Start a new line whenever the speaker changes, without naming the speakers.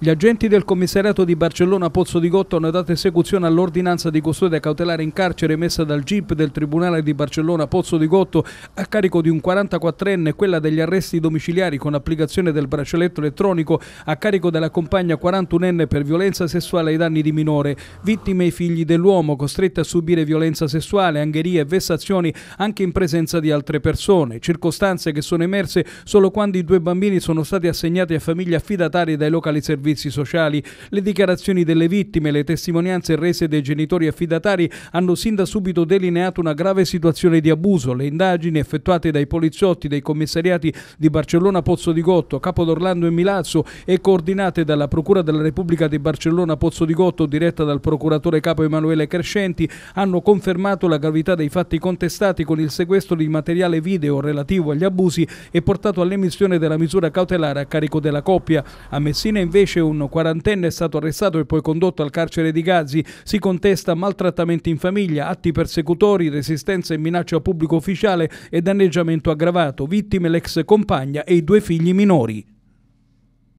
Gli agenti del commissariato di Barcellona Pozzo di Gotto hanno dato esecuzione all'ordinanza di custodia cautelare in carcere emessa dal GIP del Tribunale di Barcellona Pozzo di Gotto a carico di un 44enne, quella degli arresti domiciliari con applicazione del braccialetto elettronico a carico della compagna 41enne per violenza sessuale ai danni di minore, vittime e figli dell'uomo costretti a subire violenza sessuale, angherie e vessazioni anche in presenza di altre persone, circostanze che sono emerse solo quando i due bambini sono stati assegnati a famiglie affidatari dai locali servizi servizi sociali. Le dichiarazioni delle vittime e le testimonianze rese dai genitori affidatari hanno sin da subito delineato una grave situazione di abuso. Le indagini effettuate dai poliziotti dei commissariati di Barcellona Pozzo di Gotto, Capodorlando e Milazzo e coordinate dalla Procura della Repubblica di Barcellona Pozzo di Gotto diretta dal procuratore capo Emanuele Crescenti hanno confermato la gravità dei fatti contestati con il sequestro di materiale video relativo agli abusi e portato all'emissione della misura cautelare a carico della coppia. A Messina invece Invece un quarantenne è stato arrestato e poi condotto al carcere di Gazi. Si contesta maltrattamenti in famiglia, atti persecutori, resistenza e minaccia a pubblico ufficiale e danneggiamento aggravato. Vittime l'ex compagna e i due figli minori.